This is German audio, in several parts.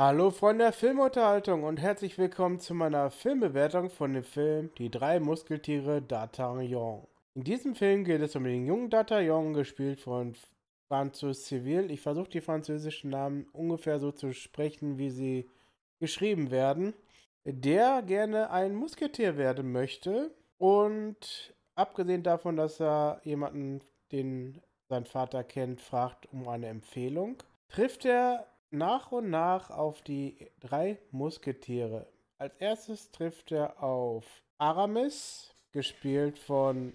Hallo Freunde der Filmunterhaltung und herzlich willkommen zu meiner Filmbewertung von dem Film Die drei Muskeltiere D'Artagnan. In diesem Film geht es um den jungen D'Artagnan, gespielt von Francis Civil. Ich versuche die französischen Namen ungefähr so zu sprechen, wie sie geschrieben werden. Der gerne ein Musketier werden möchte und abgesehen davon, dass er jemanden, den sein Vater kennt, fragt um eine Empfehlung, trifft er nach und nach auf die drei Musketiere. Als erstes trifft er auf Aramis, gespielt von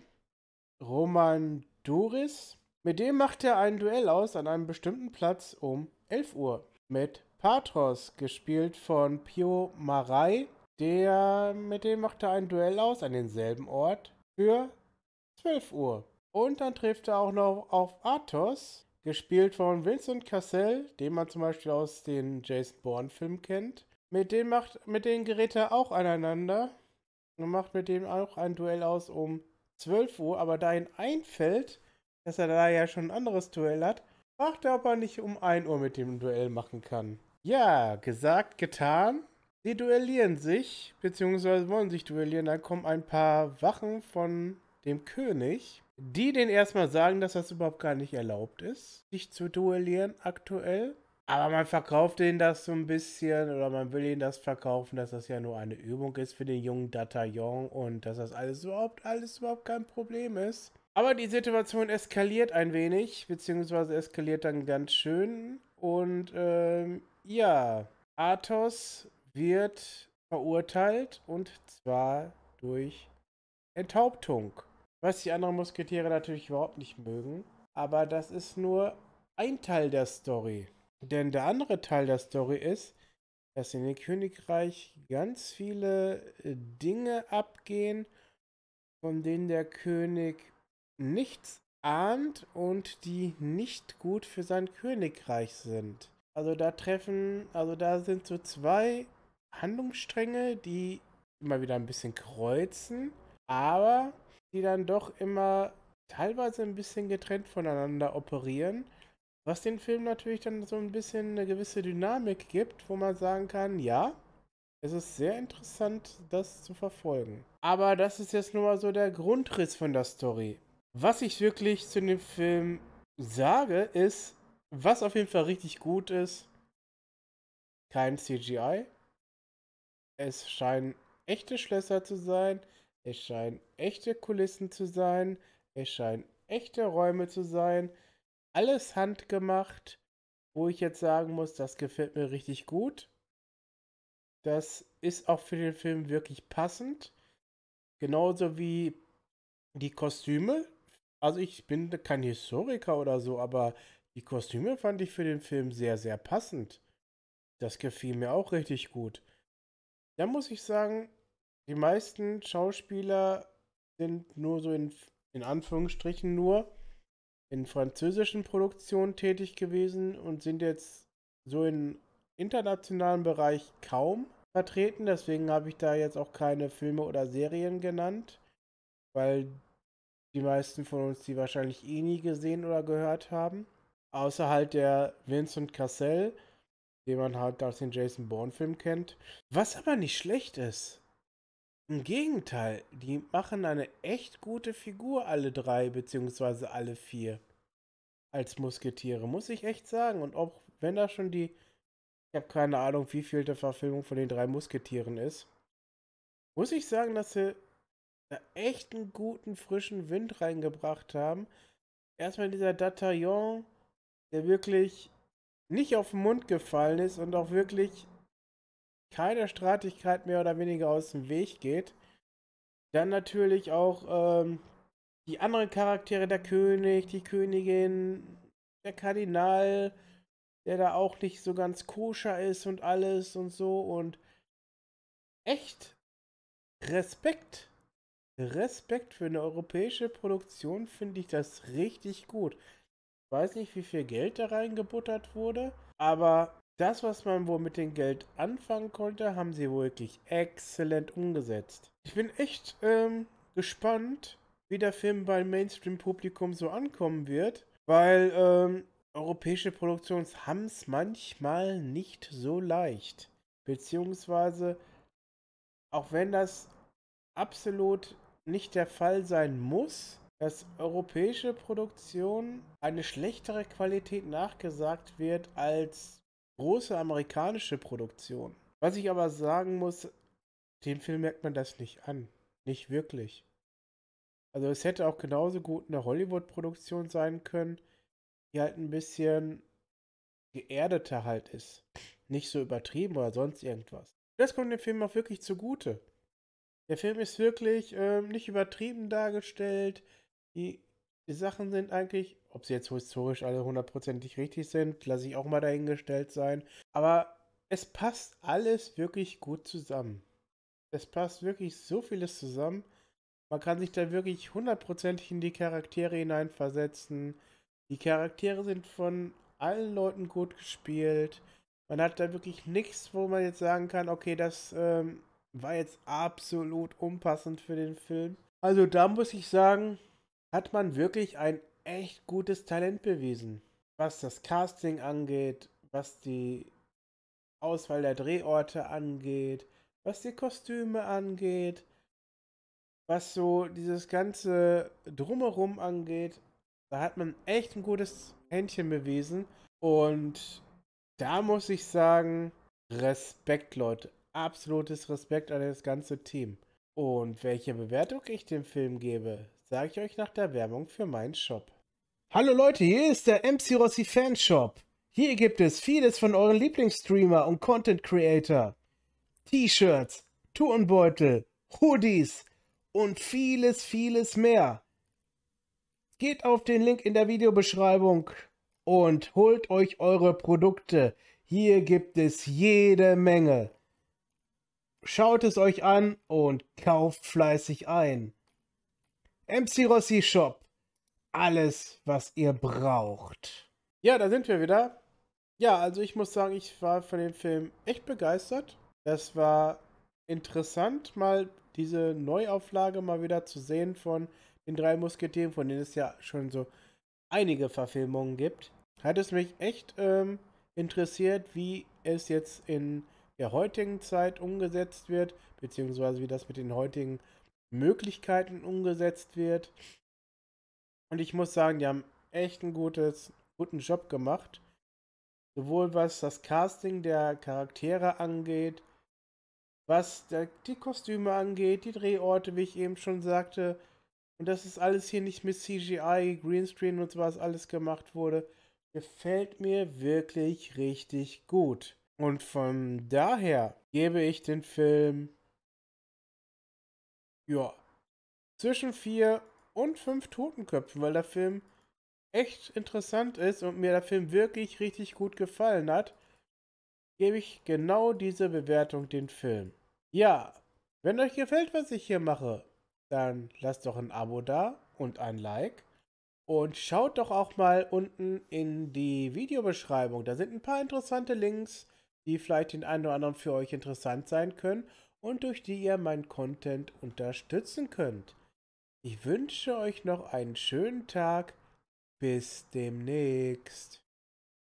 Roman Duris. Mit dem macht er ein Duell aus an einem bestimmten Platz um 11 Uhr. Mit Patros, gespielt von Pio Marei, der, mit dem macht er ein Duell aus an denselben Ort für 12 Uhr. Und dann trifft er auch noch auf Athos, gespielt von Vincent Cassell, den man zum Beispiel aus den Jason Bourne-Filmen kennt. Mit dem macht, mit dem gerät er auch aneinander und macht mit dem auch ein Duell aus um 12 Uhr, aber da ihm einfällt, dass er da ja schon ein anderes Duell hat, fragt er, ob er nicht um 1 Uhr mit dem Duell machen kann. Ja, gesagt, getan. Sie duellieren sich, beziehungsweise wollen sich duellieren. Dann kommen ein paar Wachen von dem König die den erstmal sagen, dass das überhaupt gar nicht erlaubt ist, sich zu duellieren aktuell. Aber man verkauft denen das so ein bisschen oder man will ihnen das verkaufen, dass das ja nur eine Übung ist für den jungen Dataillon und dass das alles überhaupt, alles überhaupt kein Problem ist. Aber die Situation eskaliert ein wenig, beziehungsweise eskaliert dann ganz schön. Und ähm, ja, Athos wird verurteilt und zwar durch Enthauptung. Was die anderen Musketiere natürlich überhaupt nicht mögen. Aber das ist nur ein Teil der Story. Denn der andere Teil der Story ist, dass in dem Königreich ganz viele äh, Dinge abgehen, von denen der König nichts ahnt und die nicht gut für sein Königreich sind. Also da treffen, also da sind so zwei Handlungsstränge, die immer wieder ein bisschen kreuzen, aber die dann doch immer teilweise ein bisschen getrennt voneinander operieren. Was den Film natürlich dann so ein bisschen eine gewisse Dynamik gibt, wo man sagen kann, ja, es ist sehr interessant, das zu verfolgen. Aber das ist jetzt nur mal so der Grundriss von der Story. Was ich wirklich zu dem Film sage, ist, was auf jeden Fall richtig gut ist, kein CGI. Es scheinen echte Schlösser zu sein. Es scheinen echte Kulissen zu sein. Es scheinen echte Räume zu sein. Alles handgemacht, wo ich jetzt sagen muss, das gefällt mir richtig gut. Das ist auch für den Film wirklich passend. Genauso wie die Kostüme. Also ich bin kein Historiker oder so, aber die Kostüme fand ich für den Film sehr, sehr passend. Das gefiel mir auch richtig gut. Da muss ich sagen, die meisten Schauspieler sind nur so in, in Anführungsstrichen nur in französischen Produktionen tätig gewesen und sind jetzt so im internationalen Bereich kaum vertreten. Deswegen habe ich da jetzt auch keine Filme oder Serien genannt, weil die meisten von uns die wahrscheinlich eh nie gesehen oder gehört haben. Außer halt der Vincent Cassell, den man halt aus den Jason Bourne-Film kennt. Was aber nicht schlecht ist. Im Gegenteil, die machen eine echt gute Figur, alle drei, beziehungsweise alle vier. Als Musketiere, muss ich echt sagen. Und auch wenn da schon die, ich habe keine Ahnung, wie viel der Verfilmung von den drei Musketieren ist, muss ich sagen, dass sie da echt einen guten, frischen Wind reingebracht haben. Erstmal dieser Dataillon, der wirklich nicht auf den Mund gefallen ist und auch wirklich keine Streitigkeit mehr oder weniger aus dem Weg geht. Dann natürlich auch ähm, die anderen Charaktere, der König, die Königin, der Kardinal, der da auch nicht so ganz koscher ist und alles und so und echt Respekt. Respekt für eine europäische Produktion finde ich das richtig gut. Ich weiß nicht, wie viel Geld da reingebuttert wurde, aber das, was man wohl mit dem Geld anfangen konnte, haben sie wirklich exzellent umgesetzt. Ich bin echt ähm, gespannt, wie der Film beim Mainstream-Publikum so ankommen wird, weil ähm, europäische Produktions haben es manchmal nicht so leicht. Beziehungsweise, auch wenn das absolut nicht der Fall sein muss, dass europäische Produktion eine schlechtere Qualität nachgesagt wird als große amerikanische Produktion. Was ich aber sagen muss, dem Film merkt man das nicht an. Nicht wirklich. Also es hätte auch genauso gut eine Hollywood-Produktion sein können, die halt ein bisschen geerdeter halt ist. Nicht so übertrieben oder sonst irgendwas. Das kommt dem Film auch wirklich zugute. Der Film ist wirklich ähm, nicht übertrieben dargestellt. Die die Sachen sind eigentlich, ob sie jetzt historisch alle hundertprozentig richtig sind, lasse ich auch mal dahingestellt sein. Aber es passt alles wirklich gut zusammen. Es passt wirklich so vieles zusammen. Man kann sich da wirklich hundertprozentig in die Charaktere hineinversetzen. Die Charaktere sind von allen Leuten gut gespielt. Man hat da wirklich nichts, wo man jetzt sagen kann, okay, das ähm, war jetzt absolut unpassend für den Film. Also da muss ich sagen, hat man wirklich ein echt gutes Talent bewiesen. Was das Casting angeht, was die Auswahl der Drehorte angeht, was die Kostüme angeht, was so dieses ganze Drumherum angeht. Da hat man echt ein gutes Händchen bewiesen. Und da muss ich sagen, Respekt, Leute. Absolutes Respekt an das ganze Team. Und welche Bewertung ich dem Film gebe, Sage ich euch nach der Werbung für meinen Shop. Hallo Leute, hier ist der MC Rossi Fanshop. Hier gibt es vieles von euren Lieblingsstreamer und Content Creator. T-Shirts, Turnbeutel, Hoodies und vieles, vieles mehr. Geht auf den Link in der Videobeschreibung und holt euch eure Produkte. Hier gibt es jede Menge. Schaut es euch an und kauft fleißig ein. MC Rossi Shop. Alles, was ihr braucht. Ja, da sind wir wieder. Ja, also ich muss sagen, ich war von dem Film echt begeistert. Das war interessant, mal diese Neuauflage mal wieder zu sehen von den drei Musketieren, von denen es ja schon so einige Verfilmungen gibt. Hat es mich echt ähm, interessiert, wie es jetzt in der heutigen Zeit umgesetzt wird, beziehungsweise wie das mit den heutigen Möglichkeiten umgesetzt wird. Und ich muss sagen, die haben echt einen gutes, guten Job gemacht. Sowohl was das Casting der Charaktere angeht, was der, die Kostüme angeht, die Drehorte, wie ich eben schon sagte. Und das ist alles hier nicht mit CGI, Greenscreen und so was alles gemacht wurde. Gefällt mir wirklich richtig gut. Und von daher gebe ich den Film ja, zwischen vier und fünf Totenköpfen, weil der Film echt interessant ist und mir der Film wirklich richtig gut gefallen hat, gebe ich genau diese Bewertung den Film. Ja, wenn euch gefällt, was ich hier mache, dann lasst doch ein Abo da und ein Like. Und schaut doch auch mal unten in die Videobeschreibung. Da sind ein paar interessante Links, die vielleicht den einen oder anderen für euch interessant sein können und durch die ihr meinen Content unterstützen könnt. Ich wünsche euch noch einen schönen Tag. Bis demnächst.